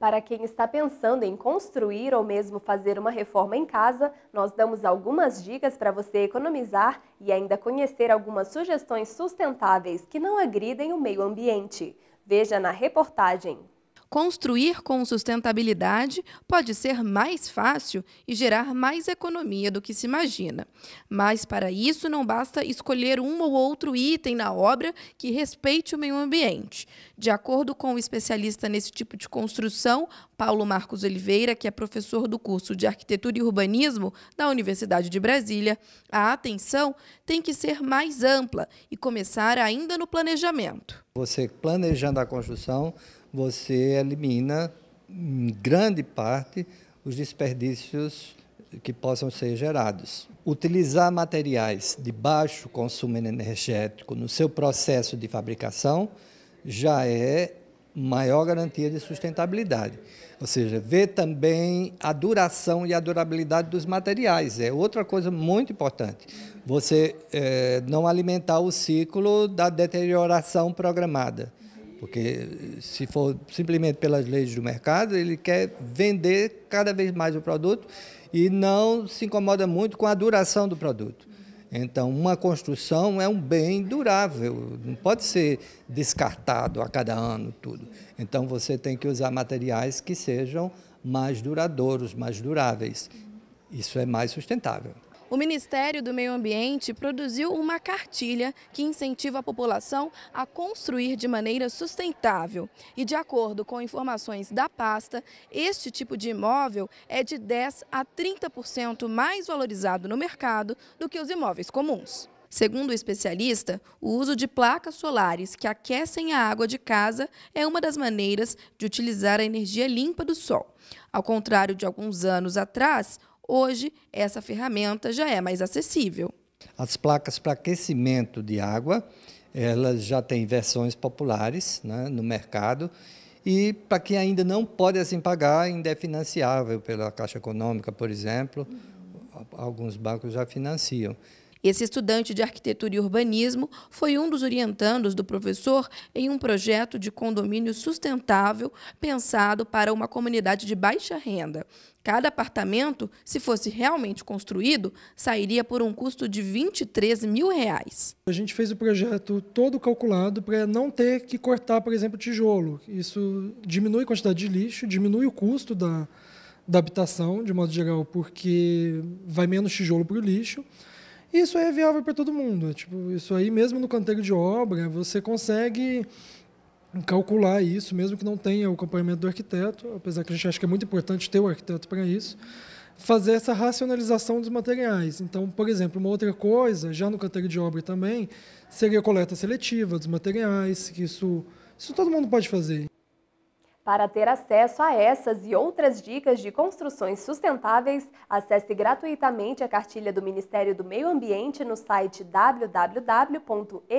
Para quem está pensando em construir ou mesmo fazer uma reforma em casa, nós damos algumas dicas para você economizar e ainda conhecer algumas sugestões sustentáveis que não agridem o meio ambiente. Veja na reportagem. Construir com sustentabilidade pode ser mais fácil e gerar mais economia do que se imagina. Mas, para isso, não basta escolher um ou outro item na obra que respeite o meio ambiente. De acordo com o especialista nesse tipo de construção, Paulo Marcos Oliveira, que é professor do curso de Arquitetura e Urbanismo da Universidade de Brasília, a atenção tem que ser mais ampla e começar ainda no planejamento. Você planejando a construção, você elimina em hum, grande parte os desperdícios que possam ser gerados. Utilizar materiais de baixo consumo energético no seu processo de fabricação já é maior garantia de sustentabilidade. Ou seja, ver também a duração e a durabilidade dos materiais é outra coisa muito importante. Você é, não alimentar o ciclo da deterioração programada. Porque se for simplesmente pelas leis do mercado, ele quer vender cada vez mais o produto e não se incomoda muito com a duração do produto. Então, uma construção é um bem durável, não pode ser descartado a cada ano tudo. Então, você tem que usar materiais que sejam mais duradouros, mais duráveis. Isso é mais sustentável. O Ministério do Meio Ambiente produziu uma cartilha que incentiva a população a construir de maneira sustentável. E de acordo com informações da pasta, este tipo de imóvel é de 10 a 30% mais valorizado no mercado do que os imóveis comuns. Segundo o especialista, o uso de placas solares que aquecem a água de casa é uma das maneiras de utilizar a energia limpa do sol. Ao contrário de alguns anos atrás, Hoje, essa ferramenta já é mais acessível. As placas para aquecimento de água, elas já têm versões populares né, no mercado e para quem ainda não pode assim pagar, ainda é financiável pela Caixa Econômica, por exemplo, alguns bancos já financiam. Esse estudante de arquitetura e urbanismo foi um dos orientandos do professor em um projeto de condomínio sustentável pensado para uma comunidade de baixa renda. Cada apartamento, se fosse realmente construído, sairia por um custo de 23 mil reais. A gente fez o projeto todo calculado para não ter que cortar, por exemplo, tijolo. Isso diminui a quantidade de lixo, diminui o custo da, da habitação, de modo geral, porque vai menos tijolo para o lixo. Isso é viável para todo mundo. Tipo, isso aí, mesmo no canteiro de obra, você consegue calcular isso, mesmo que não tenha o acompanhamento do arquiteto, apesar que a gente acha que é muito importante ter o arquiteto para isso, fazer essa racionalização dos materiais. Então, por exemplo, uma outra coisa, já no canteiro de obra também, seria a coleta seletiva dos materiais, que isso, isso todo mundo pode fazer. Para ter acesso a essas e outras dicas de construções sustentáveis, acesse gratuitamente a cartilha do Ministério do Meio Ambiente no site www.mma.gov.br.